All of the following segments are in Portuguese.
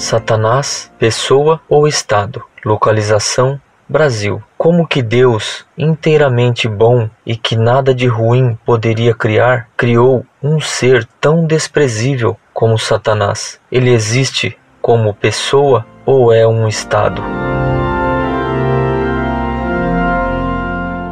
Satanás, pessoa ou estado. Localização: Brasil. Como que Deus, inteiramente bom e que nada de ruim poderia criar, criou um ser tão desprezível como Satanás? Ele existe como pessoa ou é um estado?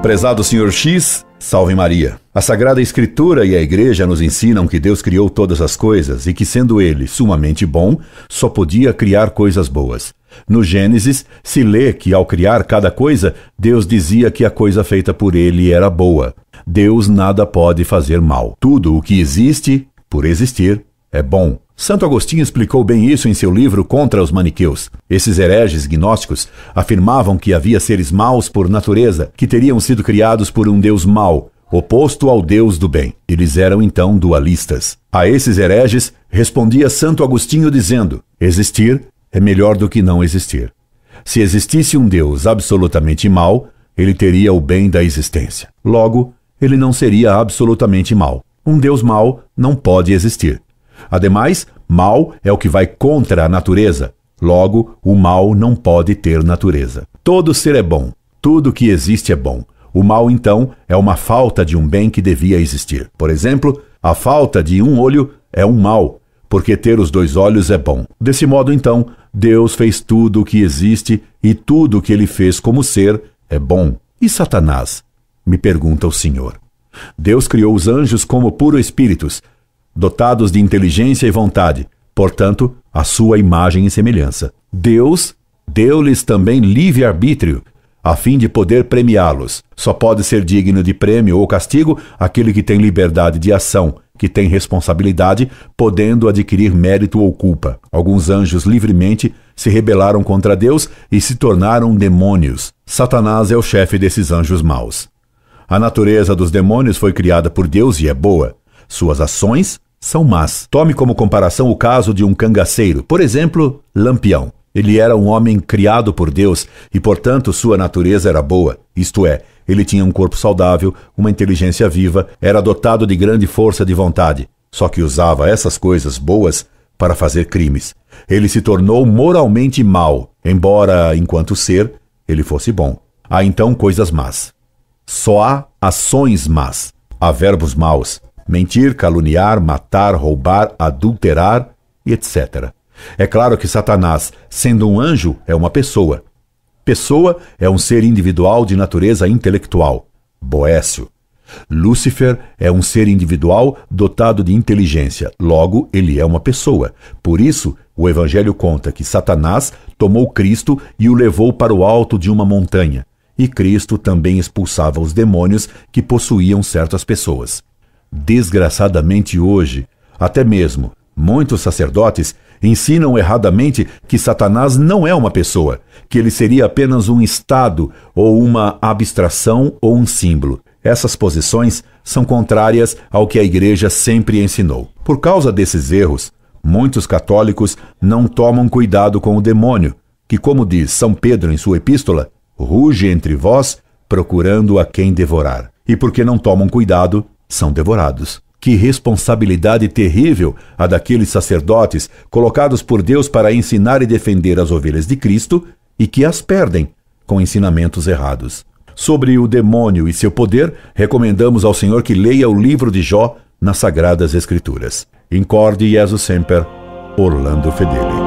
Prezado Senhor X, salve Maria. A Sagrada Escritura e a Igreja nos ensinam que Deus criou todas as coisas e que, sendo Ele sumamente bom, só podia criar coisas boas. No Gênesis, se lê que, ao criar cada coisa, Deus dizia que a coisa feita por Ele era boa. Deus nada pode fazer mal. Tudo o que existe, por existir, é bom. Santo Agostinho explicou bem isso em seu livro Contra os Maniqueus. Esses hereges gnósticos afirmavam que havia seres maus por natureza, que teriam sido criados por um Deus mau, oposto ao Deus do bem. Eles eram então dualistas. A esses hereges respondia Santo Agostinho dizendo: Existir é melhor do que não existir. Se existisse um Deus absolutamente mau, ele teria o bem da existência. Logo, ele não seria absolutamente mau. Um Deus mau não pode existir. Ademais, mal é o que vai contra a natureza. Logo, o mal não pode ter natureza. Todo ser é bom, tudo que existe é bom. O mal, então, é uma falta de um bem que devia existir. Por exemplo, a falta de um olho é um mal, porque ter os dois olhos é bom. Desse modo, então, Deus fez tudo o que existe e tudo o que ele fez como ser é bom. E Satanás? Me pergunta o Senhor. Deus criou os anjos como puros espíritos, dotados de inteligência e vontade, portanto, a sua imagem e semelhança. Deus deu-lhes também livre-arbítrio, a fim de poder premiá-los. Só pode ser digno de prêmio ou castigo aquele que tem liberdade de ação, que tem responsabilidade, podendo adquirir mérito ou culpa. Alguns anjos livremente se rebelaram contra Deus e se tornaram demônios. Satanás é o chefe desses anjos maus. A natureza dos demônios foi criada por Deus e é boa. Suas ações são más. Tome como comparação o caso de um cangaceiro, por exemplo, Lampião. Ele era um homem criado por Deus e, portanto, sua natureza era boa, isto é, ele tinha um corpo saudável, uma inteligência viva, era dotado de grande força de vontade, só que usava essas coisas boas para fazer crimes. Ele se tornou moralmente mau, embora, enquanto ser, ele fosse bom. Há então coisas más. Só há ações más, há verbos maus, mentir, caluniar, matar, roubar, adulterar e etc. É claro que Satanás, sendo um anjo, é uma pessoa. Pessoa é um ser individual de natureza intelectual. Boécio. Lúcifer é um ser individual dotado de inteligência, logo, ele é uma pessoa. Por isso, o Evangelho conta que Satanás tomou Cristo e o levou para o alto de uma montanha. E Cristo também expulsava os demônios que possuíam certas pessoas. Desgraçadamente hoje, até mesmo muitos sacerdotes ensinam erradamente que Satanás não é uma pessoa, que ele seria apenas um estado ou uma abstração ou um símbolo. Essas posições são contrárias ao que a igreja sempre ensinou. Por causa desses erros, muitos católicos não tomam cuidado com o demônio, que, como diz São Pedro em sua epístola, ruge entre vós procurando a quem devorar. E porque não tomam cuidado, são devorados. Que responsabilidade terrível a daqueles sacerdotes colocados por Deus para ensinar e defender as ovelhas de Cristo e que as perdem com ensinamentos errados. Sobre o demônio e seu poder, recomendamos ao Senhor que leia o livro de Jó nas Sagradas Escrituras. Incorde Jesus Semper, Orlando Fedeli.